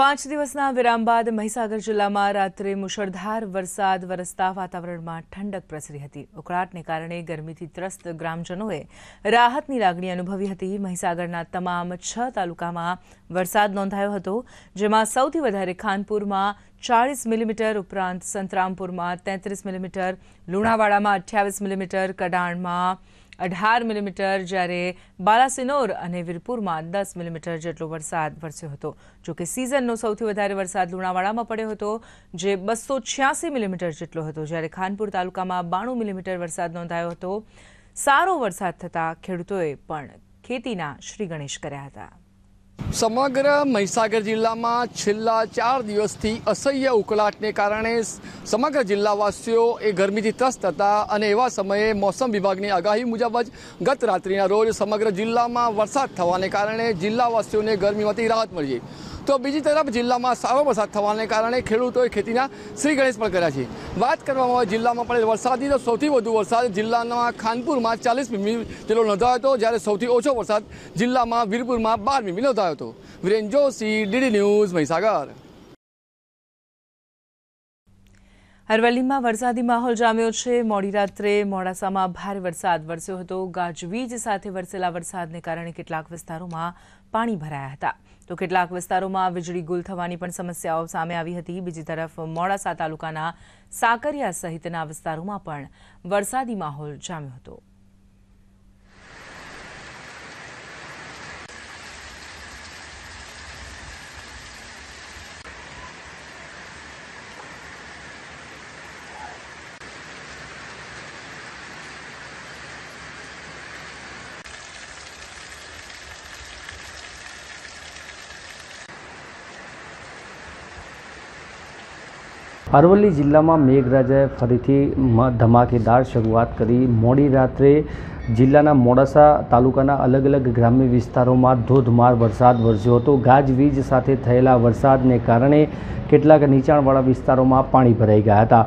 પાંચ દિવસના વિરામ બાદ મહીસાગર જિલ્લામાં રાત્રે મુશળધાર વરસાદ વરસતા વાતાવરણમાં ઠંડક પ્રસરી હતી ઉકળાટને કારણે ગરમીથી ત્રસ્ત ગ્રામજનોએ રાહતની લાગણી અનુભવી હતી મહીસાગરના તમામ છ તાલુકામાં વરસાદ નોંધાયો હતો જેમાં સૌથી વધારે ખાનપુરમાં ચાળીસ મિલીમીટર ઉપરાંત સંતરામપુરમાં તેત્રીસ મિલીમીટર લુણાવાડામાં અઠ્યાવીસ મિલીમીટર કડાણમાં અઢાર મિલીમીટર જ્યારે બાલાસિનોર અને વીરપુરમાં દસ મિલીમીટર જેટલો વરસાદ વરસ્યો હતો જો કે સિઝનનો સૌથી વધારે વરસાદ લુણાવાડામાં પડ્યો હતો જે બસો છ્યાસી મિલીમીટર જેટલો હતો જ્યારે ખાનપુર તાલુકામાં બાણું મિલીમીટર વરસાદ નોંધાયો હતો સારો વરસાદ થતાં ખેડૂતોએ પણ ખેતીના શ્રી ગણેશ કર્યા હતા સમગ્ર મહીસાગર જિલ્લામાં છેલ્લા ચાર દિવસથી અસહ્ય ઉકળાટને કારણે સમગ્ર જિલ્લાવાસીઓ એ ગરમીથી ત્રસ્ત હતા અને એવા સમયે મોસમ વિભાગની આગાહી મુજબ જ ગત રાત્રિના રોજ સમગ્ર જિલ્લામાં વરસાદ થવાને કારણે જિલ્લાવાસીઓને ગરમીમાંથી રાહત મળી તો બીજી તરફ જિલ્લામાં સારો વરસાદ થવાને કારણે ખેડૂતોએ ખેતીના શ્રી ગણેશ પણ કર્યા છે વાત કરવામાં આવે જિલ્લામાં પડેલ વરસાદની તો સૌથી વધુ વરસાદ જિલ્લાના ખાનપુરમાં ચાલીસ મીમી જેટલો નોંધાયો હતો જ્યારે સૌથી ઓછો વરસાદ જિલ્લામાં વીરપુરમાં બાર મીમી નોંધાયો હતો વિરેન જોશી ડીડી ન્યૂઝ મહીસાગર અરવલ્લીમાં વરસાદી માહોલ જામ્યો છે મોડી રાત્રે મોડાસામાં ભારે વરસાદ વરસ્યો હતો ગાજવીજ સાથે વરસેલા વરસાદને કારણે કેટલાક વિસ્તારોમાં પાણી ભરાયા હતા તો કેટલાક વિસ્તારોમાં વીજળી ગુલ થવાની પણ સમસ્યાઓ સામે આવી હતી બીજી તરફ મોડાસા તાલુકાના સાકરિયા સહિતના વિસ્તારોમાં પણ વરસાદી માહોલ જામ્યો હતો અરવલ્લી જિલ્લામાં મેઘરાજાએ ફરીથી ધમાકેદાર શરૂઆત કરી મોડી રાત્રે જિલ્લાના મોડાસા તાલુકાના અલગ અલગ ગ્રામ્ય વિસ્તારોમાં ધોધમાર વરસાદ વરસ્યો હતો ગાજવીજ સાથે થયેલા વરસાદને કારણે કેટલાક નીચાણવાળા વિસ્તારોમાં પાણી ભરાઈ ગયા હતા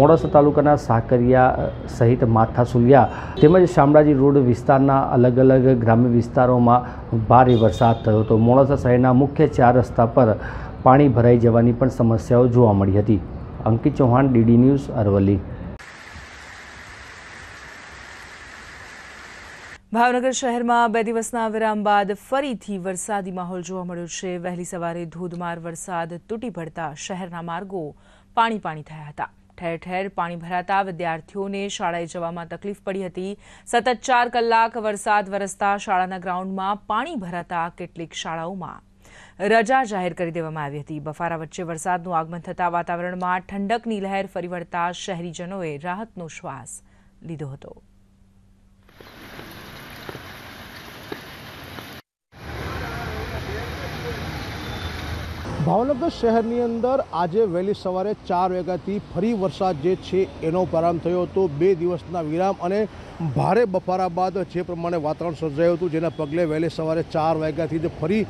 મોડાસા તાલુકાના સાકરિયા સહિત માથાસુલિયા તેમજ શામળાજી રોડ વિસ્તારના અલગ અલગ ગ્રામ્ય વિસ્તારોમાં ભારે વરસાદ થયો હતો મોડાસા શહેરના મુખ્ય ચાર રસ્તા પર પાણી ભરાઈ જવાની પણ સમસ્યાઓ જોવા મળી હતી અંકિત ચૌહાણ ડીડી ન્યૂઝ અરવલ્લી ભાવનગર શહેરમાં બે દિવસના વિરામ બાદ ફરીથી વરસાદી માહોલ જોવા મળ્યો છે વહેલી સવારે ધોધમાર વરસાદ તૂટી પડતા શહેરના માર્ગો પાણી પાણી થયા હતા ઠેર ઠેર પાણી ભરાતા વિદ્યાર્થીઓને શાળાએ જવામાં તકલીફ પડી હતી સતત ચાર કલાક વરસાદ વરસતા શાળાના ગ્રાઉન્ડમાં પાણી ભરાતા કેટલીક શાળાઓમાં રજા જાહેર કરી દેવામાં આવી હતી બફારા વચ્ચે વરસાદનું આગમન થતાં વાતાવરણમાં ઠંડકની લહેર ફરી વળતા શહેરીજનોએ રાહતનો શ્વાસ લીધો હતો ભાવનગર શહેરની અંદર આજે વહેલી સવારે ચાર વાગ્યાથી ફરી વરસાદ જે છે એનો પ્રારંભ થયો હતો બે દિવસના વિરામ અને ભારે બફારા બાદ જે પ્રમાણે વાતાવરણ સર્જાયું હતું જેના પગલે વહેલી સવારે ચાર વાગ્યાથી જે ફરી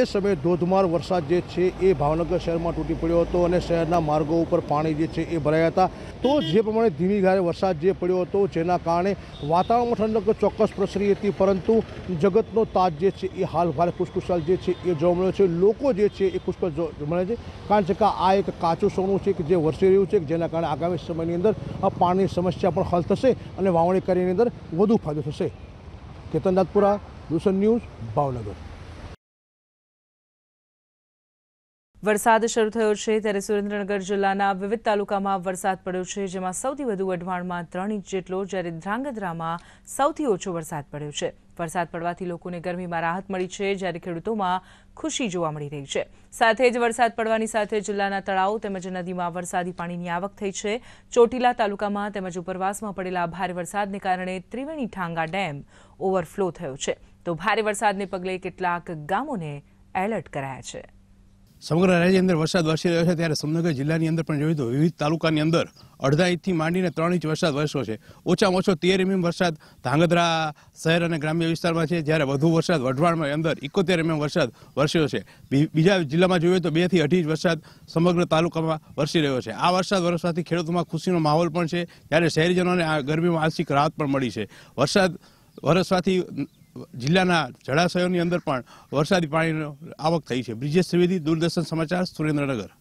એ સમયે ધોધમાર વરસાદ જે છે એ ભાવનગર શહેરમાં તૂટી પડ્યો હતો અને શહેરના માર્ગો ઉપર પાણી જે છે એ ભરાયા હતા તો જે પ્રમાણે ધીમી ગારે વરસાદ જે પડ્યો હતો જેના કારણે વાતાવરણમાં ઠંડક ચોક્કસ પ્રસરી હતી પરંતુ જગતનો તાજ જે છે એ હાલ ભારે ખુશખુશાલ જે છે એ જોવા મળ્યો છે લોકો જે છે એ પુષ્કળ મળે છે કારણ છે કે આ એક કાચું સોનું છે કે જે વરસી રહ્યું છે કે જેના કારણે આગામી સમયની અંદર આ પાણીની સમસ્યા પણ હલ થશે અને વાવણી કરીની અંદર વધુ ફાયદો થશે કેતન દાતપુરા દૂષણ ન્યૂઝ ભાવનગર વરસાદ શરૂ થયો છે ત્યારે સુરેન્દ્રનગર જિલ્લાના વિવિધ તાલુકામાં વરસાદ પડ્યો છે જેમાં સૌથી વધુ વઢવાણમાં ત્રણ ઇંચ જેટલો જ્યારે ધ્રાંગધ્રામાં સૌથી ઓછો વરસાદ પડ્યો છે વરસાદ પડવાથી લોકોને ગરમીમાં રાહત મળી છે જ્યારે ખેડૂતોમાં ખુશી જોવા મળી રહી છે સાથે જ વરસાદ પડવાની સાથે જિલ્લાના તળાવો તેમજ નદીમાં વરસાદી પાણીની આવક થઈ છે ચોટીલા તાલુકામાં તેમજ ઉપરવાસમાં પડેલા ભારે વરસાદને કારણે ત્રિવેણી ઠાંગા ડેમ ઓવરફ્લો થયો છે તો ભારે વરસાદને પગલે કેટલાક ગામોને એલર્ટ કરાયા છે સમગ્ર રાજ્યની અંદર વરસાદ વરસી રહ્યો છે ત્યારે સુમનગર જિલ્લાની અંદર પણ જોયું તો વિવિધ તાલુકાની અંદર અડધા ઇંચથી માંડીને ત્રણ ઇંચ વરસાદ વરસ્યો છે ઓછામાં ઓછો તેર એમએમ mm વરસાદ ધાંગધ્રા શહેર અને ગ્રામ્ય વિસ્તારમાં છે જ્યારે વધુ વરસાદ વઢવાણમાં અંદર ઇકોતેર એમએમ mm વરસાદ વરસ્યો છે બીજા જિલ્લામાં જોઈએ તો બેથી અઢી ઇંચ વરસાદ સમગ્ર તાલુકામાં વરસી રહ્યો છે આ વરસાદ વરસવાથી ખેડૂતોમાં ખુશીનો માહોલ પણ છે ત્યારે શહેરીજનોને આ ગરમીમાં આંશિક રાહત પણ મળી છે વરસાદ વરસવાથી જિલ્લાના જળાશયોની અંદર પણ વરસાદી પાણીનો આવક થઈ છે બ્રિજેશ ત્રિવેદી દૂરદર્શન સમાચાર સુરેન્દ્રનગર